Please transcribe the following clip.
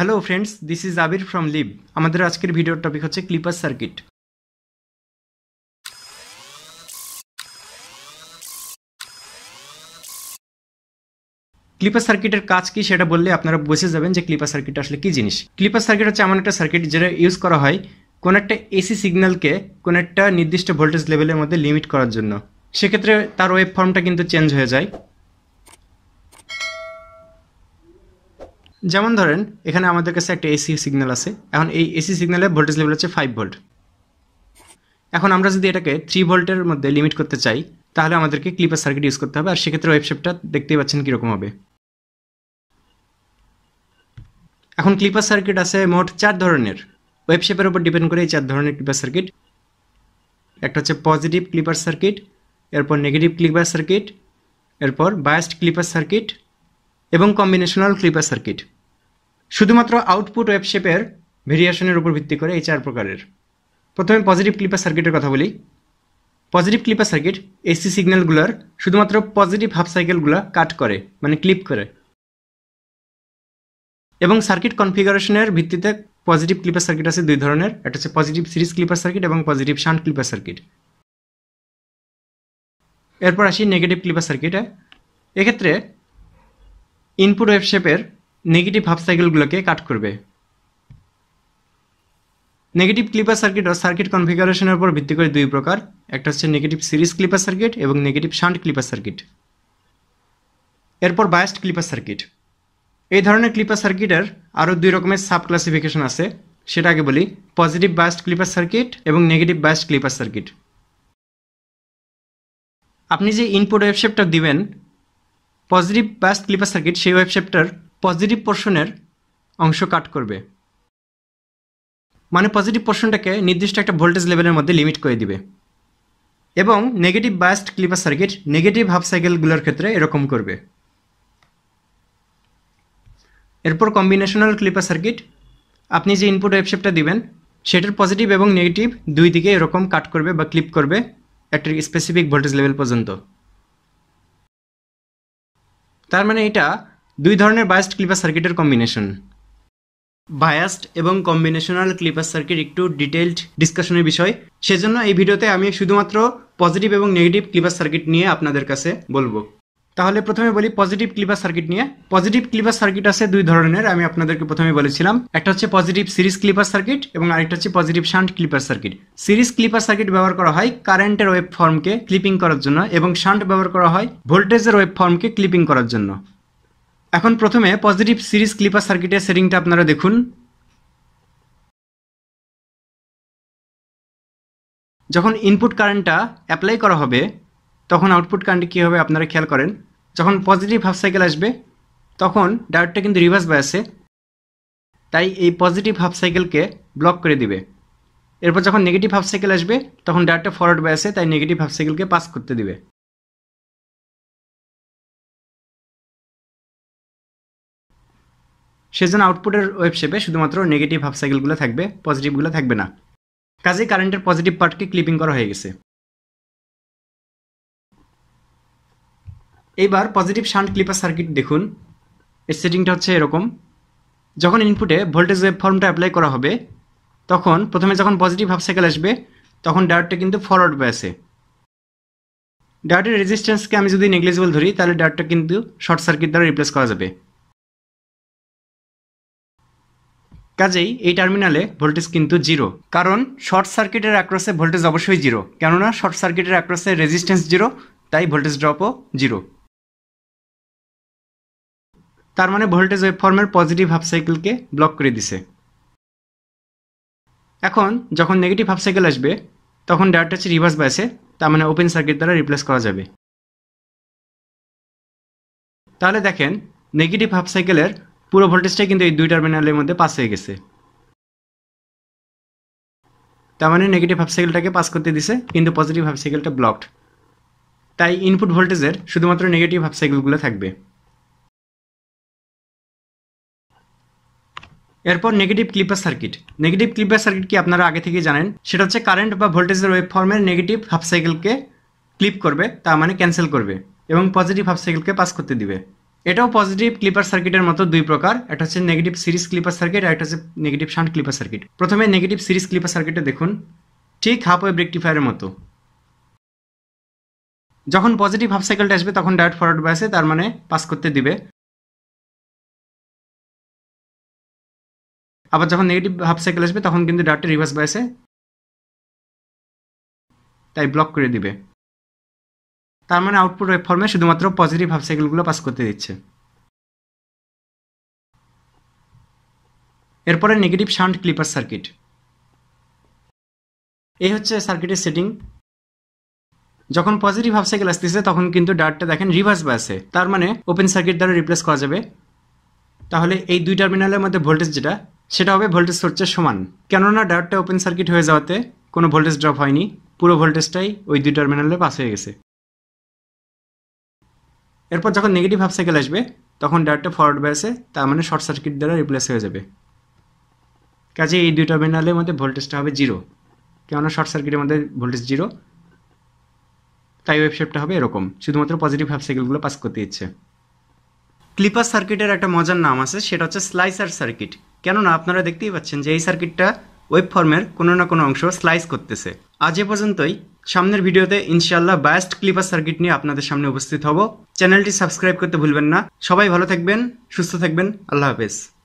hello friends this is Abir from live আমাদের আজকের ভিডিওর টপিক হচ্ছে ক্লিপার সার্কিট ক্লিপার সার্কিটের কাজ কি সেটা বললে আপনারা বসে যাবেন যে ক্লিপার সার্কিট আসলে কি জিনিস ক্লিপার সার্কিট হচ্ছে এমন একটা সার্কিট যেটা ইউজ করা হয় কোন একটা এসি সিগন্যালকে কোন একটা নির্দিষ্ট ভোল্টেজ লেভেলের মধ্যে লিমিট করার জন্য সেক্ষেত্রে তার ওয়েব ফর্মটা কিন্তু চেঞ্জ হয়ে যায় যেমন ধরেন এখানে আমাদের কাছে একটা এসি সিগন্যাল আছে এখন এই এসি সিগন্যালে ভোল্টেজ লেভেল হচ্ছে ফাইভ ভোল্ট এখন আমরা যদি এটাকে থ্রি ভোল্টের মধ্যে লিমিট করতে চাই তাহলে আমাদেরকে ক্লিপার সার্কিট ইউজ করতে হবে আর সেক্ষেত্রে ওয়েবসাইটটা দেখতেই পাচ্ছেন কীরকম হবে এখন ক্লিপার সার্কিট আছে মোট চার ধরনের ওয়েবসাইপের উপর ডিপেন্ড করে এই চার ধরনের ক্লিপার সার্কিট একটা হচ্ছে পজিটিভ ক্লিপার সার্কিট এরপর নেগেটিভ ক্লিপার সার্কিট এরপর বায়াস্ট ক্লিপার সার্কিট এবং কম্বিনেশনাল ক্লিপার সার্কিট শুধুমাত্র আউটপুট ওয়েবশেপের ভেরিয়েশনের উপর ভিত্তি করে এই চার প্রকারের প্রথমে পজিটিভ ক্লিপার সার্কিটের কথা বলি পজিটিভ ক্লিপার সার্কিট এসি সিগন্যালগুলোর শুধুমাত্র পজিটিভ হাফ সাইকেলগুলো কাট করে মানে ক্লিপ করে এবং সার্কিট কনফিগারেশনের ভিত্তিতে পজিটিভ ক্লিপার সার্কিট আছে দুই ধরনের একটা হচ্ছে পজিটিভ সিরিজ ক্লিপার সার্কিট এবং পজিটিভ শান্ট ক্লিপার সার্কিট এরপর আসি নেগেটিভ ক্লিপার সার্কিটে এক্ষেত্রে ইনপুট ওয়েবশেপের নেগেটিভ হাফ সাইকেলগুলোকে কাট করবে নেগেটিভ ক্লিপার সার্কিট ও সার্কিট কনফিগারেশনের উপর ভিত্তি করে দুই প্রকার একটা হচ্ছে নেগেটিভ সিরিজ ক্লিপার সার্কিট এবং নেগেটিভ শান্ট ক্লিপার সার্কিট এরপর বায়াস্ট ক্লিপার সার্কিট এই ধরনের ক্লিপার সার্কিটের আরও দুই রকমের সাব ক্লাসিফিকেশন আছে সেটা আগে বলি পজিটিভ বায়াস্ট ক্লিপার সার্কিট এবং নেগেটিভ বায়াস্ট ক্লিপার সার্কিট আপনি যে ইনপুট ওয়েবশেপটা দিবেন পজিটিভ বায়াস্ট ক্লিপার সার্কিট সেই ওয়েবশেপটার পজিটিভ পোর্শনের অংশ কাট করবে মানে পজিটিভ পোর্শনটাকে নির্দিষ্ট একটা ভোল্টেজ লেভেলের মধ্যে লিমিট করে দিবে এবং negative biased clipper circuit negative half সাইকেলগুলোর ক্ষেত্রে এরকম করবে এরপর কম্বিনেশনাল ক্লিপার সার্কিট আপনি যে ইনপুট ওয়েবশেপটা দিবেন সেটার পজিটিভ এবং নেগেটিভ দুই দিকে এরকম কাট করবে বা ক্লিপ করবে একটা স্পেসিফিক ভোল্টেজ লেভেল পর্যন্ত তার মানে এটা দুই ধরনের বায়াস্ট ক্লিপার সার্কিটের কম্বিনেশন বায়াস্ট এবং কম্বিনেশনাল ক্লিপার সার্কিট একটু ডিটেলড ডিসকাশনের বিষয় সেজন্য এই ভিডিওতে আমি শুধুমাত্র পজিটিভ এবং নেগেটিভ ক্লিপার সার্কিট নিয়ে আপনাদের কাছে বলবো তাহলে প্রথমে বলি পজিটিভ ক্লিপার সার্কিট নিয়ে পজিটিভ ক্লিপার সার্কিট আছে দুই ধরনের আমি আপনাদেরকে প্রথমে বলেছিলাম একটা হচ্ছে পজিটিভ সিরিজ ক্লিপার সার্কিট এবং আরেকটা হচ্ছে positive shunt clipper circuit series clipper circuit ব্যবহার করা হয় কারেন্টের ওয়েব ফর্মকে ক্লিপিং করার জন্য এবং শান্ট ব্যবহার করা হয় ভোল্টেজের ওয়েব ফর্মকে ক্লিপিং করার জন্য এখন প্রথমে পজিটিভ সিরিজ ক্লিপার সার্কিটের সেটিংটা আপনারা দেখুন যখন ইনপুট কারেন্টটা অ্যাপ্লাই করা হবে তখন আউটপুট কারেন্ট কী হবে আপনারা খেয়াল করেন যখন পজিটিভ হাফ সাইকেল আসবে তখন ডায়োডটা কিন্তু রিভার্স বায়াসে তাই এই পজিটিভ হাফ সাইকেলকে ব্লক করে দিবে এরপর যখন নেগেটিভ হাফ সাইকেল আসবে তখন ডায়োডটা ফরওয়ার্ড বায়াসে তাই নেগেটিভ হাফ সাইকেলকে পাস করতে দিবে সেজন্য আউটপুটের ওয়েবশেপে শুধুমাত্র নেগেটিভ হাফ সাইকেলগুলো থাকবে পজিটিভগুলো থাকবে না কাজে কারেন্টের পজিটিভ পার্টকে ক্লিপিং করা হয়ে গেছে এইবার পজিটিভ শান্ট ক্লিপার সার্কিট দেখুন এর সেটিংটা হচ্ছে এরকম যখন ইনপুটে ভোল্টেজ ওয়েব ফর্মটা অ্যাপ্লাই করা হবে তখন প্রথমে যখন পজিটিভ হাফ সাইকেল আসবে তখন ডায়োডটা কিন্তু ফরওয়ার্ড বয়াসে ডায়োডের রেজিস্ট্যান্সকে আমি যদি নেগলিজিবল ধরি তাহলে ডায়োডটা কিন্তু শর্ট সার্কিট দ্বারা রিপ্লেস করা যাবে কাজেই এই টার্মিনালে ভোল্টেজ কিন্তু জিরো কারণ শর্ট সার্কিটের অ্যাক্রসে ভোল্টেজ অবশ্যই জিরো কেননা শর্ট সার্কিটের অ্যাক্রসে রেজিস্ট্যান্স জিরো তাই ভোল্টেজ ড্রপও জিরো তার মানে ভোল্টেজ ওয়েবফর্মের পজিটিভ হাফ সাইকেলকে ব্লক করে দিছে এখন যখন নেগেটিভ হাফ সাইকেল আসবে তখন ডায়ারটা হচ্ছে রিভার্স বাইসে তার মানে ওপেন সার্কিট দ্বারা রিপ্লেস করা যাবে তাহলে দেখেন নেগেটিভ হাফ সাইকেলের পুরো ভোল্টেজটাই কিন্তু এই দুই টার্মিনালের মধ্যে পাস হয়ে গেছে তার মানে নেগেটিভ হাফ সাইকেলটাকে পাস করতে দিছে কিন্তু পজিটিভ হাফ সাইকেলটা ব্লকড তাই ইনপুট ভোল্টেজের শুধুমাত্র নেগেটিভ হাফ সাইকেলগুলো থাকবে এরপর negative clipper circuit negative clipper circuit কি আপনারা আগে থেকে জানেন সেটা হচ্ছে কারেন্ট বা ভোল্টেজের ওয়েব ফর্মের নেগেটিভ হাফ সাইকেলকে ক্লিপ করবে তার মানে ক্যান্সেল করবে এবং পজিটিভ হাফ সাইকেলকে পাস করতে দিবে এটাও পজিটিভ ক্লিপার সার্কিটের মতো দুই প্রকার একটা হচ্ছে নেগেটিভ সিরিজ ক্লিপার সার্কিট আর একটা হচ্ছে নেগেটিভ শান্ট ক্লিপার সার্কিট প্রথমে নেগেটিভ সিরিজ ক্লিপার সার্কিটে দেখুন ঠিক হাফ ওয়েভ রেকটিফায়ারের মতো যখন পজিটিভ হাফ সাইকেলটা আসবে তখন ডায়েট ফরওয়ার্ড বায়াসে তার মানে পাস করতে দিবে আবার যখন নেগেটিভ হাফ সাইকেল আসবে তখন কিন্তু ডাটটা রিভার্স বায়াসে তাই ব্লক করে দিবে তার মানে আউটপুট ওয়েবফর্মে শুধুমাত্র পজিটিভ হাফ সাইকেলগুলো পাস করতে দিচ্ছে এরপরে নেগেটিভ শান্ট ক্লিপার সার্কিট এই হচ্ছে সার্কিটের সেটিং যখন পজিটিভ হাফ সাইকেল আসতেছে তখন কিন্তু ডাটটা দেখেন রিভার্স বাসে তার মানে ওপেন সার্কিট দ্বারা রিপ্লেস করা যাবে তাহলে এই দুই টার্মিনালের মধ্যে ভোল্টেজ যেটা সেটা হবে ভোল্টেজ সোর্সের সমান কেননা ডাটটা ওপেন সার্কিট হয়ে যাওয়াতে কোনো ভোল্টেজ ড্রপ হয়নি পুরো ভোল্টেজটাই ওই দুই টার্মিনালে পাস হয়ে গেছে এরপর যখন নেগেটিভ হাফ সাইকেল আসবে তখন ডায়োডটা ফরওয়ার্ড বায়াসে তার মানে শর্ট সার্কিট দ্বারা রিপ্লেস হয়ে যাবে কাজে এই দুই টার্মিনালের মধ্যে ভোল্টেজটা হবে জিরো কেননা শর্ট সার্কিটের মধ্যে ভোল্টেজ জিরো তাই ওয়েব হবে এরকম শুধুমাত্র পজিটিভ হাফ সাইকেলগুলো পাস করতে ইচ্ছে ক্লিপার সার্কিটের একটা মজার নাম আছে সেটা হচ্ছে স্লাইসার সার্কিট কেননা আপনারা দেখতেই পাচ্ছেন যে এই সার্কিটটা ওয়েব ফর্মের কোনো না কোনো অংশ স্লাইস করতেছে আজ এ পর্যন্তই সামনের ভিডিওতে ইনশাআল্লাহ বায়াস্ট ক্লিপার সার্কিট নিয়ে আপনাদের সামনে উপস্থিত হব চ্যানেলটি সাবস্ক্রাইব করতে ভুলবেন না সবাই ভালো থাকবেন সুস্থ থাকবেন আল্লাহ হাফেজ